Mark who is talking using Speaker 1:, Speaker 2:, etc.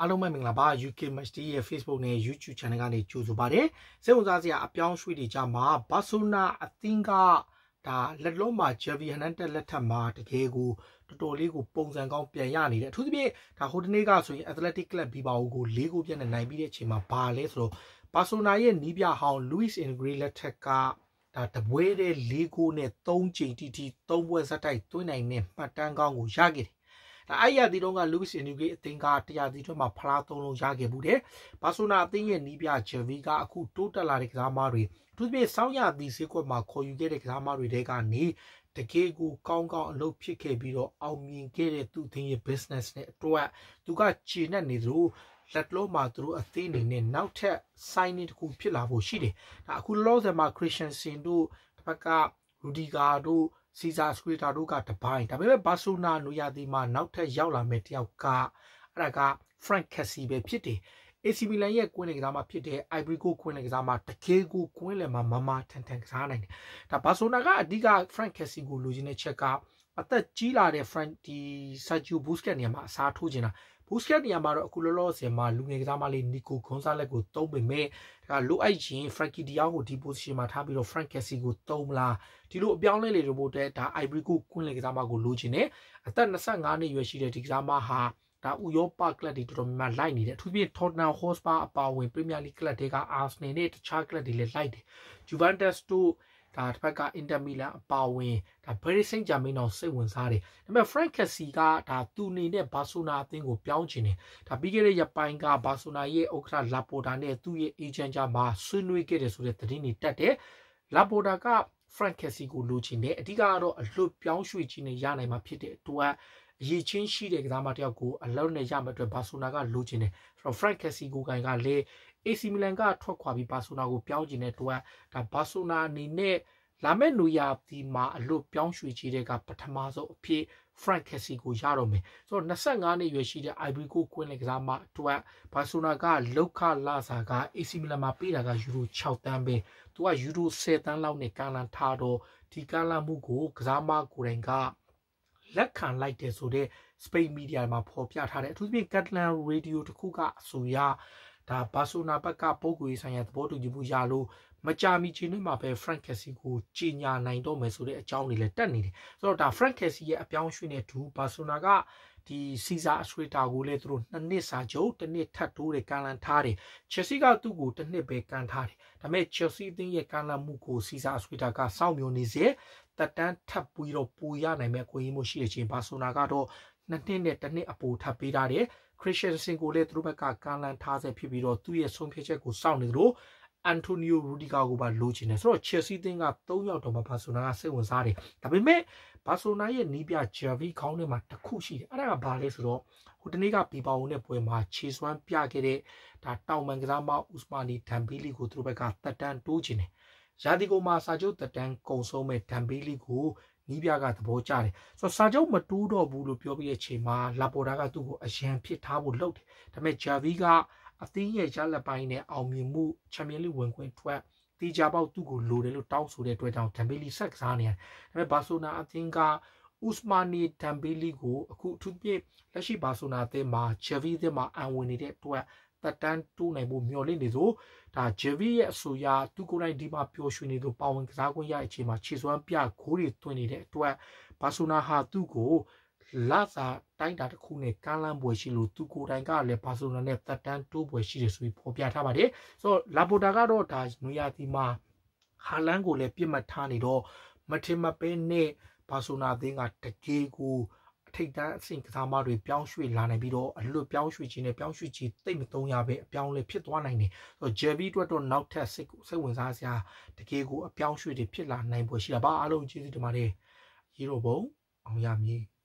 Speaker 1: အားလုံးပဲမင်္ဂလာပါ UK MST ရဲ့ Facebook နဲ့ YouTube Channel ကနေကြိုဆိုပါတယ်စိတ်ဝင်စားစရာအပြောင်းရွှေ့တွေကြမှာဘာဆိုနာအသင်းကဒါလက်လုံးမှာ Javi Hernandez လက်ထက်မှာတကယ်ကိုတော်တော်လေးကိုပုံစံကောင်းပြန်ရနေတယ်အထူးသဖြင့်ဒါဟိုတနေ့ကဆိုရင် Athletic Club Bilbao ကို၄ဂိုးပြန်နဲ့နိုင်ပြီးတဲ့အချိန်မှာဘာလဲဆိုတော့ဘာဆိုနာရဲ့နီးပြဟောင်း Luis Enrique လက်ထက်ကဒါတပွဲတဲ့၄ဂိုးနဲ့၃ချိန်တိတိ၃ပွဲဆက်တိုက်တွင်းနိုင်တဲ့မှတ်တမ်းကောင်းကိုရခဲ့တယ်အဲ့ရဒီတော့က Luis Enrique အသင်းကတရားစီထွက်မှာဖလားသုံးလုံးရခဲ့မှုတယ်ဘာဆိုနာအသင်းရဲ့နီးပြဂျယ်ဗီကအခုတိုးတက်လာတဲ့ကစားမတွေသူပြည့်စောင်းရသည့်ဈေးကွက်မှာခေါ်ယူခဲ့တဲ့ကစားမတွေတဲကနေတကယ်ကိုကောင်းကောင်းအလုပ်ဖြစ်ခဲ့ပြီးတော့အောင်မြင်ခဲ့တဲ့သူသင်းရဲ့ business နဲ့အတွက်သူကခြေနဲ့နေသလိုလက်လုံးမှာသူတို့အသေးအနေနဲ့နောက်ထပ် signing တခုဖြစ်လာဖို့ရှိတယ်။ဒါအခုလောဆယ်မှာ Christian Sin တို့တစ်ဖက်က Rudiger တို့စီဇာစကွေတာတို့ကတပိုင်းဒါပေမဲ့ဘာဆိုနာနူယာတီမှာနောက်ထပ်ရောက်လာမယ့်တယောက်ကအဲ့ဒါက Frank Cassie ပဲဖြစ်တယ် AC Milan ရဲ့ကွင်းလယ်ကစားမှာဖြစ်တဲ့ Ivory Coast ကွင်းလယ်ကစားမှာတကယ်ကိုကွင်းလယ်မှာမမထန်ထန်ကစားနိုင်တယ်ဒါဘာဆိုနာကအဓိက Frank Cassie ကိုလိုချင်တဲ့ချက်ကအသက်ကြီးလာတဲ့ Frank ဒီ Sergio Busquets နေရာမှာအစားထိုးချင်တာဘူစကက်နေရာမှာတော့အခုလောလောဆယ်မှာလူငယ်ကစားမလေးနီကိုခွန်ဆာလက်ကိုတုံးပေမဲ့ဒါလိုအပ်ရင် Frankie Dion ကိုဒီ position မှာထားပြီးတော့ Frank Cassie ကိုတုံးမလားဒီလိုအပြောင်းလဲလေတွေဖို့တဲ့ဒါ Ivory ကိုကွင်းလေကစားမကိုလိုချင်တယ်အသက်25နှစ်ရွယ်ရှိတဲ့ဒီကစားမဟာဒါဥရောပကလပ်တွေတော်တော်များများလိုက်နေတယ်အထူးဖြင့် Tottenham Hotspur အပါအဝင် Premier League ကလပ်တွေက Arsenal နဲ့တခြားကလပ်တွေလည်းလိုက်တယ် Juventus တို့ဒါတစ်ဖက်က Inter Milan အပါဝင်ဒါ Paris Saint-Germain တော့စိတ်ဝင်စားတယ်ဒါပေမဲ့ Frank Cassie ကဒါသူနေနဲ့ Barcelona အသင်းကို ပြောင်းချင်တယ်ဒါပြီးခဲ့တဲ့ရက်ပိုင်းက Barcelona ရဲ့ဥက္ကဋ္ဌ Laporta နဲ့သူ့ရဲ့ agent ကြားမှာဆွေးနွေးခဲ့တယ်ဆိုတဲ့သတင်းတွေတက်တယ် Laporta က Frank Cassie ကိုလိုချင်တယ်အဓိကကတော့အလွတ်ပြောင်းရွှေ့ခြင်းနဲ့ရနိုင်မှာဖြစ်တဲ့အတွက်အရေးချင်းရှိတဲ့ကစားမတယောက်ကိုအလောက်နဲ့ရမယ်အတွက်ဘာဆိုနာကလိုချင်တယ်ဆိုတော့ Frank Cassie ကိုကန်ကလည်း AC မီလန်ကထွက်ခွာပြီးဘာဆိုနာကိုပြောင်းကျင်တဲ့အတွက်ဒါဘာဆိုနာအနေနဲ့လာမယ့်နူယာဒီမှာအလွတ်ပြောင်းရွှေ့ချီတဲ့ကပထမဆုံးအဖြစ် Frank Cassie ကိုရတော့မယ်ဆိုတော့25နှစ်ရွယ်ရှိတဲ့ Ivory Coast ကွင်းလက်ကစားမအတွက် Barcelona ကလောက်ခလာစာက AC Milan မှာပေးတာကယူရို6တန်းပဲသူကယူရို10တန်းလောက်နဲ့ကန်လန်ထားတော့ဒီကန်လန်မှုကိုကစားမကိုယ်တိုင်ကလက်ခံလိုက်တယ်ဆိုတော့ Spain Media မှာဖော်ပြထားတယ်အထူးသဖြင့် Catalan Radio တခုကအဆိုရဒါဘာဆိုနာဘက်ကပုံကူရေးဆိုင်ရာသဘောတူညီမှုရလို့မကြာမီချိန်တွေမှာပဲ Frank Casey ကိုကြီးညာနိုင်တော့မယ်ဆိုတဲ့အကြောင်းတွေလည်းတက်နေတယ်ဆိုတော့ဒါ Frank Casey ရဲ့အပြောင်းအရွှေ့နဲ့ဒူဘာဆိုနာကဒီစီဇာအဆွေတာကိုလည်းသူတို့နှစ်နှစ်စာချုပ်တစ်နှစ်ထပ်တိုးတယ်ကန်လန်ထားတယ်ချက်စီကသူ့ကိုတစ်နှစ်ပဲကန်ထားတယ်ဒါပေမဲ့ချက်စီအသင်းရဲ့ကန်လန်မှုကိုစီဇာအဆွေတာကစောင့်မျှော်နေစေတက်တန်းထပ်ပြီးတော့ပူရနိုင်မဲ့ကိုရင်းမှုရှိတဲ့ချိန်ဘာဆိုနာကတော့နှစ်နှစ်နဲ့တစ်နှစ်အပူထပ်ပေးထားတယ်ခရစ်ရှင်စင်ကိုလည်းသူတို့ဘက်ကကာလန်ထားဆဲဖြစ်ပြီးတော့သူ့ရဲ့ဆုံးဖြတ်ချက်ကိုစောင့်နေသလိုအန်တိုနီယိုရူဒီဂါကိုပါလိုချင်တယ်ဆိုတော့ချက်စီတင်းက၃ယောက်တော့မှဘာဆိုနာကစိတ်ဝင်စားတယ်ဒါပေမဲ့ဘာဆိုနာရဲ့နီးပြဂျာဗီခေါင်းထဲမှာတစ်ခုရှိတယ်အဲ့ဒါကဘာလဲဆိုတော့ဟိုတနေ့ကပီပါဝင်တဲ့ပွဲမှာခြေစွမ်းပြခဲ့တဲ့ဒါတောင်မန်ကစားမဥစမာနီဒမ်ဘီလီကိုသူတို့ဘက်ကတက်တန်းတိုးချင်တယ်ရာသီကိုမှာစာချုပ်တက်တန်းကုံဆုံးမဲ့ဒမ်ဘီလီကိုနီးပြားကသဘောကျတယ်ဆိုတော့စာချုပ်မတိုးတော့ဘူးလို့ပြောပြီးတဲ့အချိန်မှာလာပေါ်တာကသူ့ကိုအရန်ဖြစ်ထားဖို့လုပ်တယ်ဒါပေမဲ့ဂျာဗီကအသင်းရဲ့ရလက်ပိုင်းနဲ့အောင်မြင်မှုချန်ပီယံလိဝင်ခွင့်ထွက်တီချာပေါက်သူ့ကိုလိုတယ်လို့တောင်းဆိုတဲ့အတွက်ကြောင့်ဒမ်ဘေလီဆက်ကစားနေရတယ်ဒါပေမဲ့ဘာဆိုနာအသင်းကဥစမာနီဒမ်ဘေလီကိုအခုအထူးဖြင့်လက်ရှိဘာဆိုနာအသင်းမှာဂျာဗီအသင်းမှာအံဝင်နေတဲ့အတွက်တက်တန်းတူးနိုင်ဖို့မျှော်လင့်နေဆိုဒါ JV ရဲ့အဆိုအရသူကိုယ်တိုင်ဒီမှာပျော်ရွှင်နေသူပါဝင်ကစားခွင့်ရအချိန်မှာခြေစွမ်းပြဂိုးတွေသွင်းနေတဲ့အတွက်ဘာဆိုနာဟာသူ့ကို လာစာတိုင်းတာတစ်ခုနဲ့ကမ်းလမ်းပွဲရှိလို့သူကိုယ်တိုင်ကလည်းဘာဆိုနာနဲ့တက်တန်းတိုးပွဲရှိတယ်ဆိုပြီးဖော်ပြထားပါတယ်ဆိုတော့လာပိုတာကတော့ဒါနွေရာသီမှာဟာလန်ကိုလည်းပြစ်မှတ်ထားနေတော့မထင်မပဲနဲ့ဘာဆိုနာသင်းကတကယ်ကိုထိတ်တန်းအဆင့်ကစားမတွေပြောင်းရွှေ့လာနိုင်ပြီးတော့အလွတ်ပြောင်းရွှေ့ခြင်းနဲ့ပြောင်းရွှေ့ခြင်းတိတ်မသုံးရပဲအပြောင်းလဲဖြစ်သွားနိုင်တယ်။ဆိုတော့ JB အတွက်တော့နောက်ထပ်စိတ်စိတ်ဝင်စားစရာတကယ်ကိုအပြောင်းရွှေ့တွေဖြစ်လာနိုင်ပွဲရှိတာပါအားလုံးကျေးဇူးတင်ပါတယ်။ရေတော်ဘုံအောင်ရမည်။